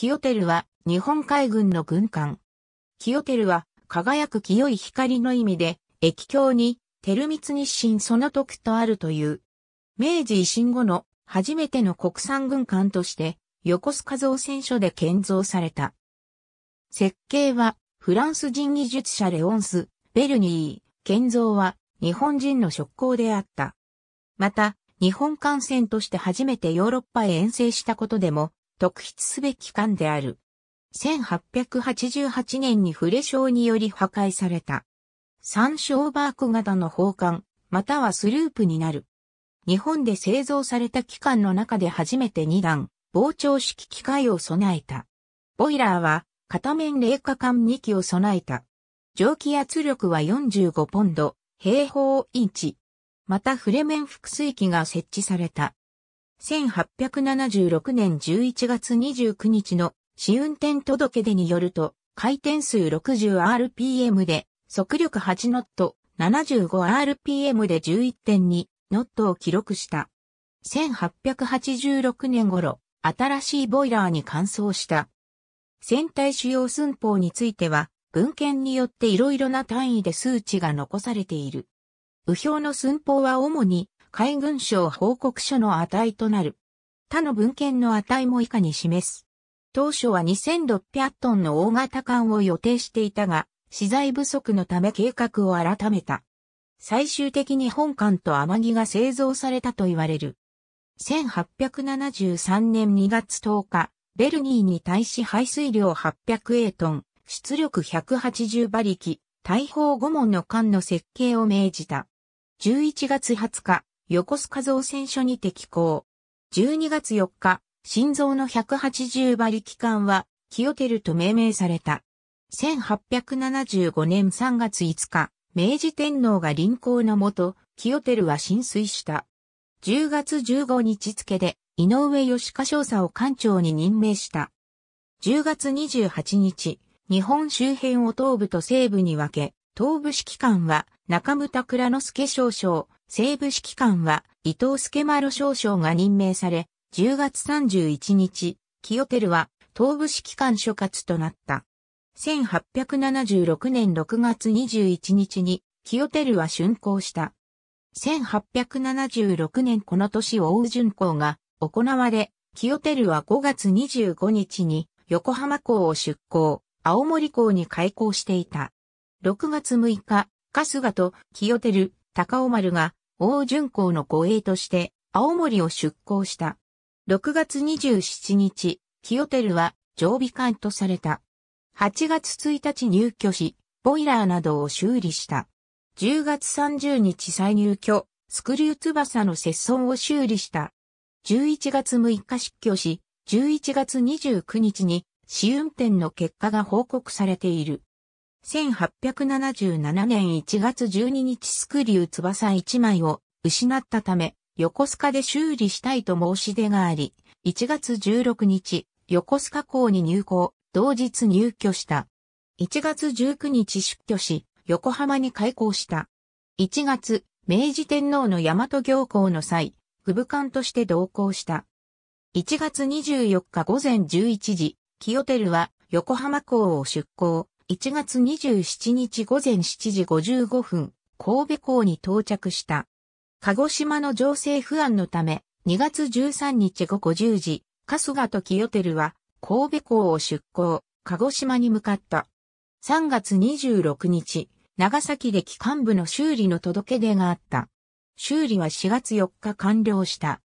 清照は日本海軍の軍艦。清照は輝く清い光の意味で、液境に、照光日清その徳とあるという。明治維新後の初めての国産軍艦として、横須賀造船所で建造された。設計はフランス人技術者レオンス、ベルニー、建造は日本人の職工であった。また、日本艦船として初めてヨーロッパへ遠征したことでも特筆すべき艦である。1888年にフレーにより破壊された。三章バーク型の砲艦、またはスループになる。日本で製造された機関の中で初めて2段、膨張式機械を備えた。ボイラーは、片面冷下管2機を備えた。蒸気圧力は45ポンド、平方インチ。またフレ面複水機が設置された。1876年11月29日の試運転届出によると、回転数 60rpm で、速力8ノット、75rpm で11.2ノットを記録した。1886年頃、新しいボイラーに換装した。船体主要寸法については、文献によって色々な単位で数値が残されている。右表の寸法は主に海軍省報告書の値となる。他の文献の値も以下に示す。当初は2600トンの大型艦を予定していたが、資材不足のため計画を改めた。最終的に本艦と天城が製造されたと言われる。1873年2月10日、ベルニーに対し排水量800 a トン、出力180馬力、大砲5門の艦の設計を命じた。11月20日、横須賀造船所に適行。12月4日、心臓の180馬力艦は、キヨテルと命名された。1875年3月5日、明治天皇が臨行のもと、キヨテルは浸水した。10月15日付で、井上義香少佐を艦長に任命した。10月28日、日本周辺を東部と西部に分け、東部指揮官は中村倉之助少将、西部指揮官は伊藤助丸少将が任命され、10月31日、清テルは東部指揮官所轄となった。1876年6月21日に清テルは竣工した。1876年この年大追巡行が行われ、清テルは5月25日に横浜港を出港、青森港に開港していた。6月6日、春日と清テル、高尾丸が王巡公の護衛として青森を出港した。6月27日、清テルは常備艦とされた。8月1日入居し、ボイラーなどを修理した。10月30日再入居、スクリュー翼の接損を修理した。11月6日失去し、11月29日に試運転の結果が報告されている。1877年1月12日スクリュー翼1枚を失ったため、横須賀で修理したいと申し出があり、1月16日、横須賀港に入港、同日入居した。1月19日出居し、横浜に開港した。1月、明治天皇の大和行港の際、副部官として同行した。1月24日午前11時、清ヨテルは横浜港を出港。1月27日午前7時55分、神戸港に到着した。鹿児島の情勢不安のため、2月13日午後10時、春日と清照は、神戸港を出港、鹿児島に向かった。3月26日、長崎で機関部の修理の届け出があった。修理は4月4日完了した。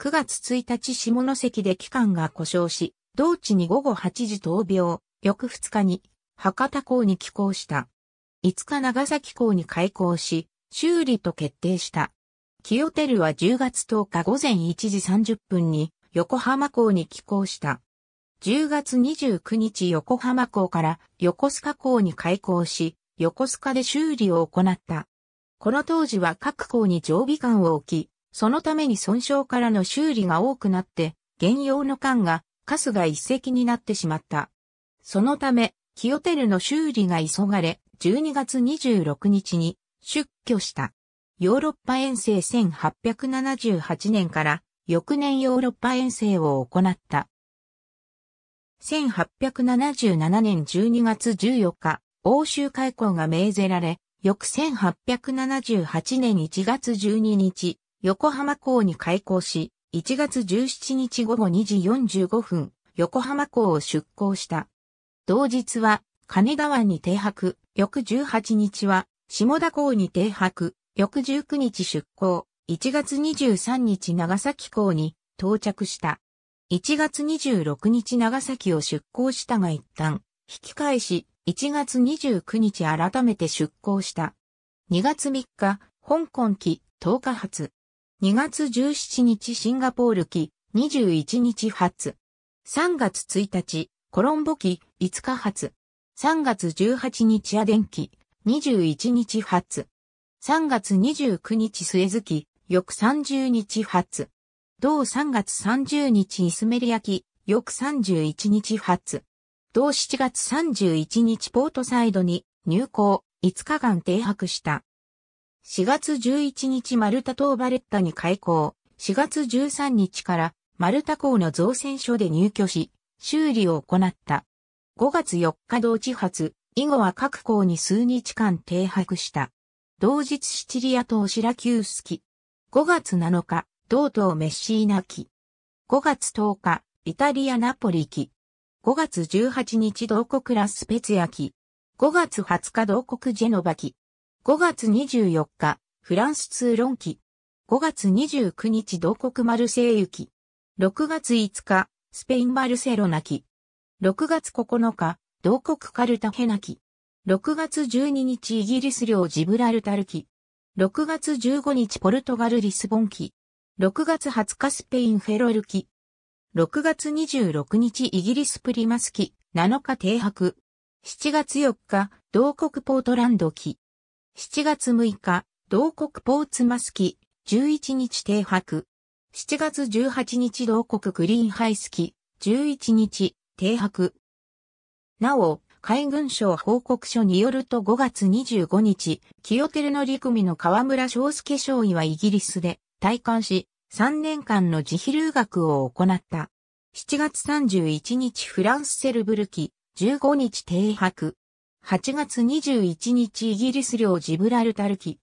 9月1日下関で機関が故障し、同地に午後8時闘病、翌2日に博多港に寄港した。5日長崎港に開港し、修理と決定した。清テルは10月10日午前1時30分に横浜港に寄港した。10月29日横浜港から横須賀港に開港し、横須賀で修理を行った。この当時は各港に常備艦を置き、そのために損傷からの修理が多くなって、現用の艦が、カスが一隻になってしまった。そのため、キヨテルの修理が急がれ、12月26日に出居した。ヨーロッパ遠征1878年から翌年ヨーロッパ遠征を行った。1877年12月14日、欧州開港が命ぜられ、翌1878年1月12日、横浜港に開港し、1月17日午後2時45分、横浜港を出港した。同日は、金川に停泊、翌18日は、下田港に停泊、翌19日出港、1月23日長崎港に到着した。1月26日長崎を出港したが一旦、引き返し、1月29日改めて出港した。2月3日、香港機、10日発。2月17日シンガポール機、21日発。3月1日、コロンボ機、5日発。3月18日アデン記、21日発。3月29日末月、翌30日発。同3月30日イスメリ焼き、翌31日発。同7月31日ポートサイドに入港、5日間停泊した。4月11日マルタ島バレッタに開港、4月13日からマルタ港の造船所で入居し、修理を行った。5月4日同地発、以後は各校に数日間停泊した。同日シチリア島シラキュース機。5月7日、同島メッシーナ機。5月10日、イタリアナポリ機。5月18日同国ラスペツヤ機。5月20日同国ジェノバ機。5月24日、フランスツーロン機。5月29日同国マルセイユ機。6月5日、スペインバルセロナ機。6月9日、同国カルタヘナキ。6月12日イギリス領ジブラルタルキ。6月15日ポルトガルリスボンキ。6月20日スペインフェロルキ。6月26日イギリスプリマスキ。7日停泊。7月4日、同国ポートランドキ。7月6日、同国ポーツマスキ。11日停泊。7月18日同国グリーンハイスキ。11日、停泊。なお、海軍省報告書によると5月25日、清照の陸組の河村章介少尉はイギリスで退官し、3年間の自費留学を行った。7月31日フランスセルブルキ、15日停泊。8月21日イギリス領ジブラルタル機。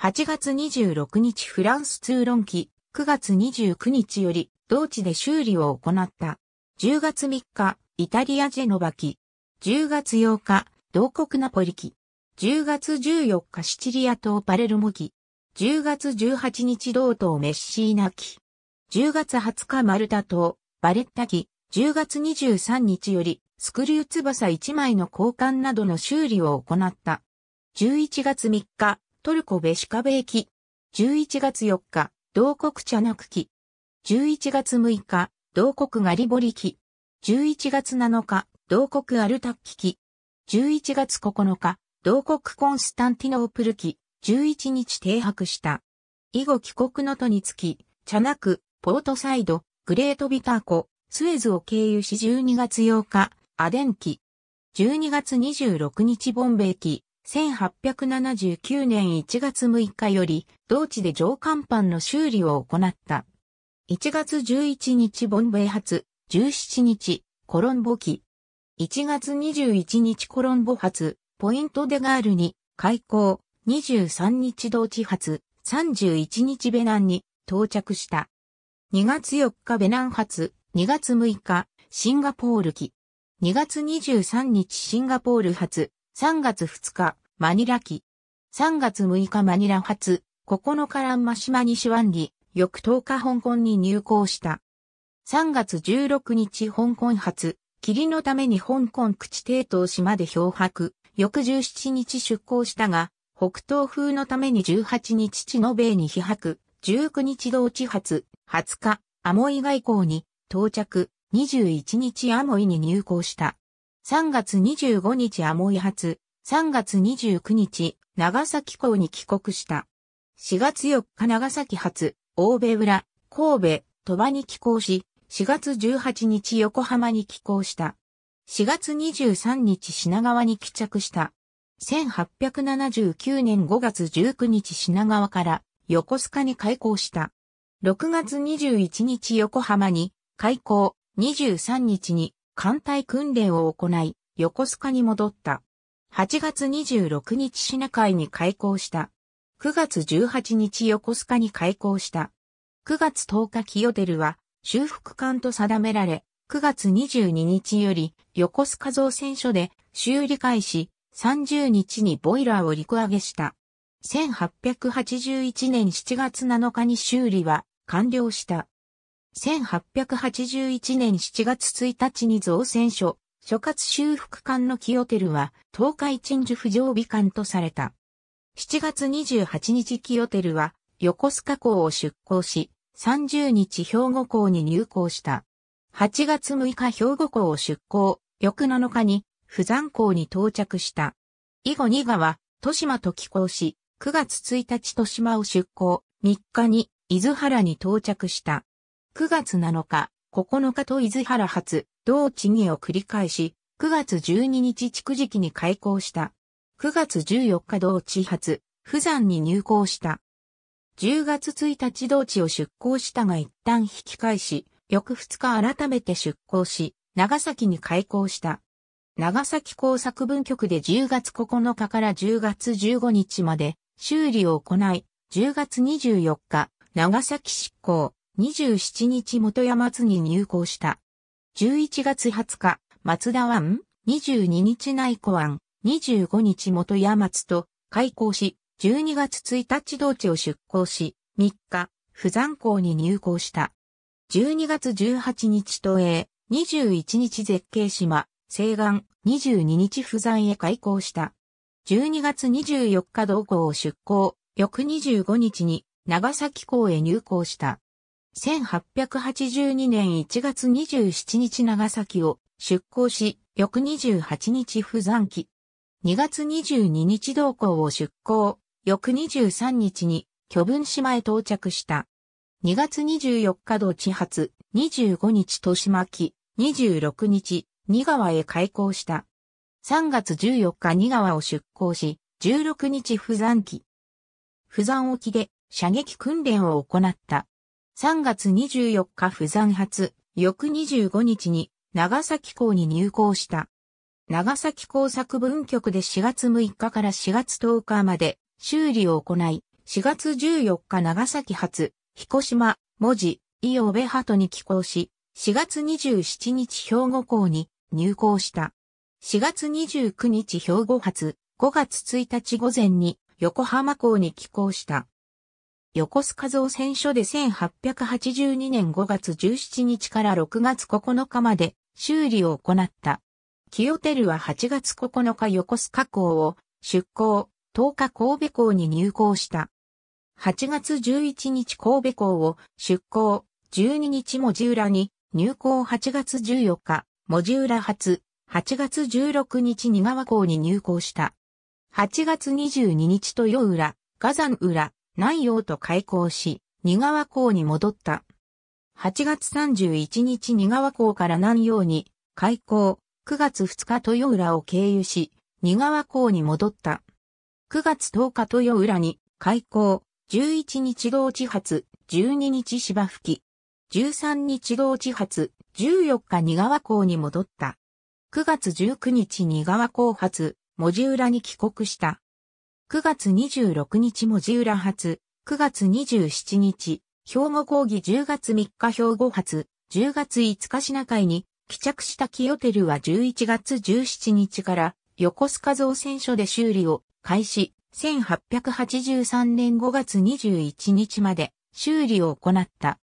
8月26日フランス通論機。9月29日より同地で修理を行った。10月3日、イタリアジェノバキ。10月8日、同国ナポリキ。10月14日、シチリア島パレルモキ。10月18日、同島メッシーナキ。10月20日、マルタ島、バレッタキ。10月23日より、スクリュー翼1枚の交換などの修理を行った。11月3日、トルコベシカベ駅。11月4日、同国チャナク11月6日、同国ガリボリ機。11月7日、同国アルタッキ機。11月9日、同国コンスタンティノープル機。11日停泊した。以後帰国の途につき、チャナク、ポートサイド、グレートビター湖、スエズを経由し12月8日、アデン機。12月26日ボンベイ記。1879年1月6日より、同地で上甲板の修理を行った。1月11日ボンベイ発、17日、コロンボ機。1月21日コロンボ発、ポイントデガールに、開港、23日同地発、31日ベナンに到着した。2月4日ベナン発、2月6日、シンガポール機。2月23日シンガポール発、3月2日、マニラ機。3月6日マニラ発、9日ランマシマニシワンリ、翌10日香港に入港した。3月16日香港発、霧のために香港口抵島島で漂白、翌17日出港したが、北東風のために18日地の米に飛泊、19日同地発、20日、アモイ外交に到着、21日アモイに入港した。3月25日アモイ発、3月29日、長崎港に帰国した。4月4日長崎発、大部浦、神戸、鳥羽に寄港し、4月18日横浜に寄港した。4月23日品川に帰着した。1879年5月19日品川から横須賀に開港した。6月21日横浜に開港、23日に艦隊訓練を行い、横須賀に戻った。8月26日品海に開港した。9月18日横須賀に開港した。9月10日清ルは修復艦と定められ、9月22日より横須賀造船所で修理開始、30日にボイラーを陸揚げした。1881年7月7日に修理は完了した。1881年7月1日に造船所、諸葛修復艦の清ルは東海鎮守府常備艦とされた。7月28日キヨテルは横須賀港を出港し、30日兵庫港に入港した。8月6日兵庫港を出港、翌7日に釜山港に到着した。以後2川、は豊島と寄港し、9月1日豊島を出港、3日に伊豆原に到着した。9月7日、9日と伊豆原発、同地儀を繰り返し、9月12日築時期に開港した。9月14日同地発、釜山に入港した。10月1日同地を出港したが一旦引き返し、翌2日改めて出港し、長崎に開港した。長崎工作分局で10月9日から10月15日まで修理を行い、10月24日、長崎執行、27日元山津に入港した。11月20日、松田湾、22日内湖湾、25日元山津と開港し、12月1日道地を出港し、3日、不山港に入港した。12月18日都営、21日絶景島、西岸、22日不山へ開港した。12月24日道港を出港、翌25日に長崎港へ入港した。1882年1月27日長崎を出港し、翌28日不山期、2月22日同行を出港、翌23日に巨文島へ到着した。2月24日土地発、25日豊島巻、26日、二川へ開港した。3月14日二川を出港し、16日不山機。不山沖で射撃訓練を行った。3月24日不山発、翌25日に長崎港に入港した。長崎工作分局で4月6日から4月10日まで修理を行い、4月14日長崎発、彦島、文字、伊予部鳩に寄港し、4月27日兵庫港に入港した。4月29日兵庫発、5月1日午前に横浜港に寄港した。横須賀造船所で1882年5月17日から6月9日まで修理を行った。清テルは8月9日横須賀港を出港、10日神戸港に入港した。8月11日神戸港を出港、12日文字浦に入港8月14日、文字浦発、8月16日新川港に入港した。8月22日豊浦、火山浦、南洋と開港し、二川港に戻った。8月31日二川港から南洋に開港、9月2日豊浦を経由し、新川港に戻った。9月10日豊浦に開港、11日同地発、12日芝吹き、13日同地発、14日新川港に戻った。9月19日新川港発、文字浦に帰国した。9月26日文字浦発、9月27日、兵庫講義10月3日兵庫発、10月5日品海に帰着したキヨテルは11月17日から横須賀造船所で修理を開始、1883年5月21日まで修理を行った。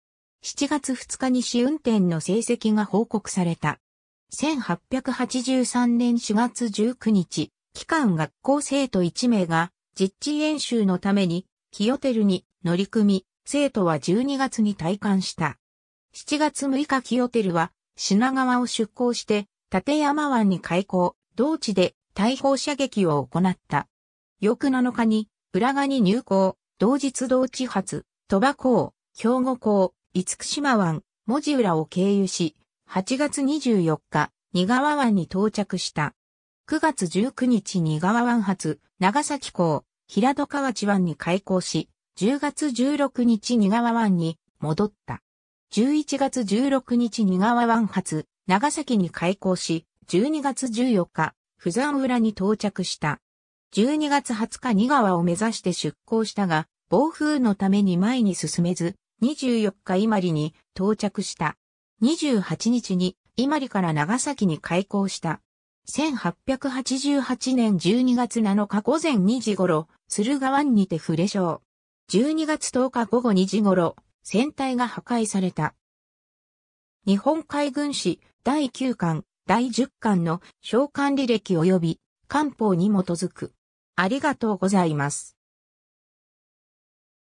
7月2日に試運転の成績が報告された。1883年4月19日、機関学校生徒1名が実地演習のためにキヨテルに乗り組み、生徒は12月に退官した。7月6日キヨテルは品川を出港して、立山湾に開港、同地で大砲射撃を行った。翌7日に、浦賀に入港、同日同地発、鳥羽港、兵庫港、福島湾、文字浦を経由し、8月24日、二川湾に到着した。9月19日二川湾発、長崎港、平戸河内湾に開港し、10月16日二川湾に戻った。11月16日に川湾発、長崎に開港し、12月14日、富山浦に到着した。12月20日に川を目指して出港したが、暴風のために前に進めず、24日伊万里に到着した。28日に伊万里から長崎に開港した。1888年12月7日午前2時頃、駿河湾にて触れ賞。12月10日午後2時頃、船体が破壊された。日本海軍史第9巻、第10巻の召喚履歴及び官報に基づく。ありがとうございます。